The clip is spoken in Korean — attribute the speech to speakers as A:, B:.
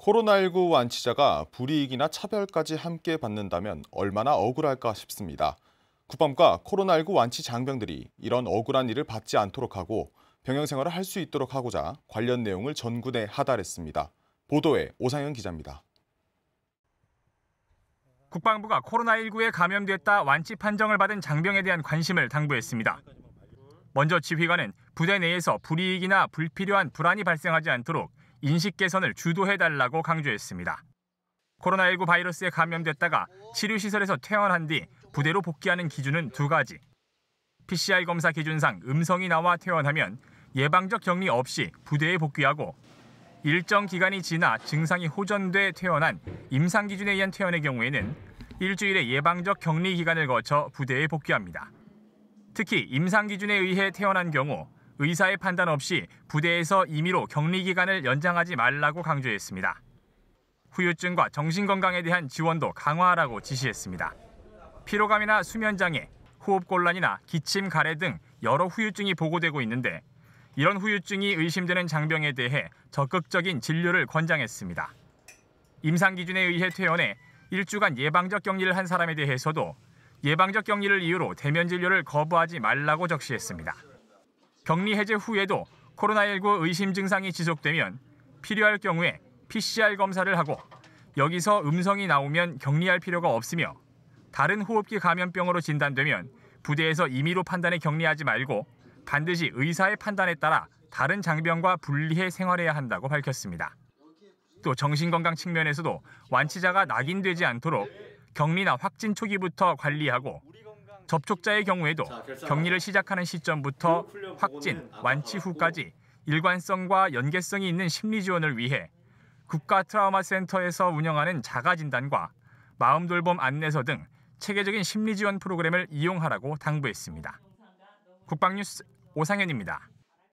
A: 코로나19 완치자가 불이익이나 차별까지 함께 받는다면 얼마나 억울할까 싶습니다. 국방과 코로나19 완치 장병들이 이런 억울한 일을 받지 않도록 하고 병영 생활을 할 수 있도록 하고자 관련 내용을 전군에 하달했습니다. 보도에 오상현 기자입니다.
B: 국방부가 코로나19에 감염됐다 완치 판정을 받은 장병에 대한 관심을 당부했습니다. 먼저 지휘관은 부대 내에서 불이익이나 불필요한 불안이 발생하지 않도록 인식 개선을 주도해달라고 강조했습니다. 코로나19 바이러스에 감염됐다가 치료시설에서 퇴원한 뒤 부대로 복귀하는 기준은 두 가지. PCR 검사 기준상 음성이 나와 퇴원하면 예방적 격리 없이 부대에 복귀하고 일정 기간이 지나 증상이 호전돼 퇴원한 임상 기준에 의한 퇴원의 경우에는 일주일의 예방적 격리 기간을 거쳐 부대에 복귀합니다. 특히 임상 기준에 의해 퇴원한 경우 의사의 판단 없이 부대에서 임의로 격리 기간을 연장하지 말라고 강조했습니다. 후유증과 정신건강에 대한 지원도 강화하라고 지시했습니다. 피로감이나 수면장애, 호흡곤란이나 기침, 가래 등 여러 후유증이 보고되고 있는데 이런 후유증이 의심되는 장병에 대해 적극적인 진료를 권장했습니다. 임상 기준에 의해 퇴원해 1주간 예방적 격리를 한 사람에 대해서도 예방적 격리를 이유로 대면 진료를 거부하지 말라고 적시했습니다. 격리 해제 후에도 코로나19 의심 증상이 지속되면 필요할 경우에 PCR 검사를 하고 여기서 음성이 나오면 격리할 필요가 없으며 다른 호흡기 감염병으로 진단되면 부대에서 임의로 판단해 격리하지 말고 반드시 의사의 판단에 따라 다른 장병과 분리해 생활해야 한다고 밝혔습니다. 또 정신건강 측면에서도 완치자가 낙인되지 않도록 격리나 확진 초기부터 관리하고 접촉자의 경우에도 격리를 시작하는 시점부터 확진, 완치 후까지 일관성과 연계성이 있는 심리 지원을 위해 국가 트라우마 센터에서 운영하는 자가 진단과 마음 돌봄 안내서 등 체계적인 심리 지원 프로그램을 이용하라고 당부했습니다. 국방뉴스 오상현입니다.